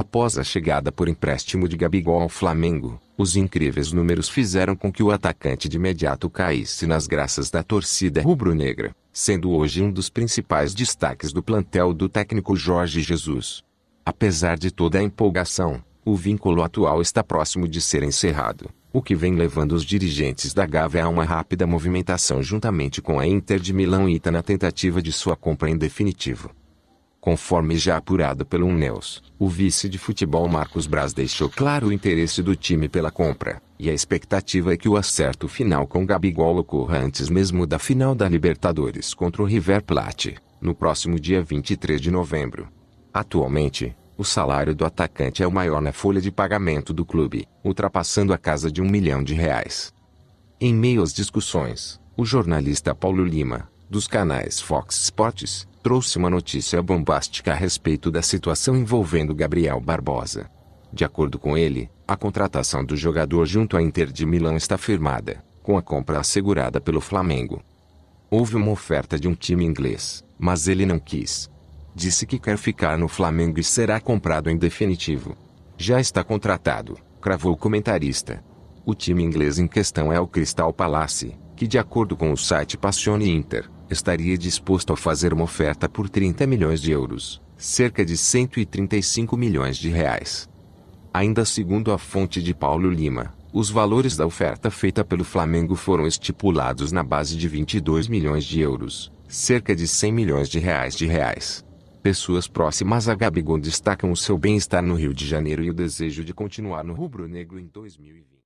Após a chegada por empréstimo de Gabigol ao Flamengo, os incríveis números fizeram com que o atacante de imediato caísse nas graças da torcida rubro-negra, sendo hoje um dos principais destaques do plantel do técnico Jorge Jesus. Apesar de toda a empolgação, o vínculo atual está próximo de ser encerrado, o que vem levando os dirigentes da Gávea a uma rápida movimentação juntamente com a Inter de Milão e Ita na tentativa de sua compra em definitivo. Conforme já apurado pelo Unneus, o vice de futebol Marcos Braz deixou claro o interesse do time pela compra, e a expectativa é que o acerto final com Gabigol ocorra antes mesmo da final da Libertadores contra o River Plate, no próximo dia 23 de novembro. Atualmente, o salário do atacante é o maior na folha de pagamento do clube, ultrapassando a casa de um milhão de reais. Em meio às discussões, o jornalista Paulo Lima, dos canais Fox Sports, trouxe uma notícia bombástica a respeito da situação envolvendo Gabriel Barbosa. De acordo com ele, a contratação do jogador junto à Inter de Milão está firmada, com a compra assegurada pelo Flamengo. Houve uma oferta de um time inglês, mas ele não quis. Disse que quer ficar no Flamengo e será comprado em definitivo. Já está contratado, cravou o comentarista. O time inglês em questão é o Crystal Palace, que de acordo com o site Passione Inter, estaria disposto a fazer uma oferta por 30 milhões de euros, cerca de 135 milhões de reais. Ainda segundo a fonte de Paulo Lima, os valores da oferta feita pelo Flamengo foram estipulados na base de 22 milhões de euros, cerca de 100 milhões de reais de reais. Pessoas próximas a Gabigol destacam o seu bem-estar no Rio de Janeiro e o desejo de continuar no rubro-negro em 2020.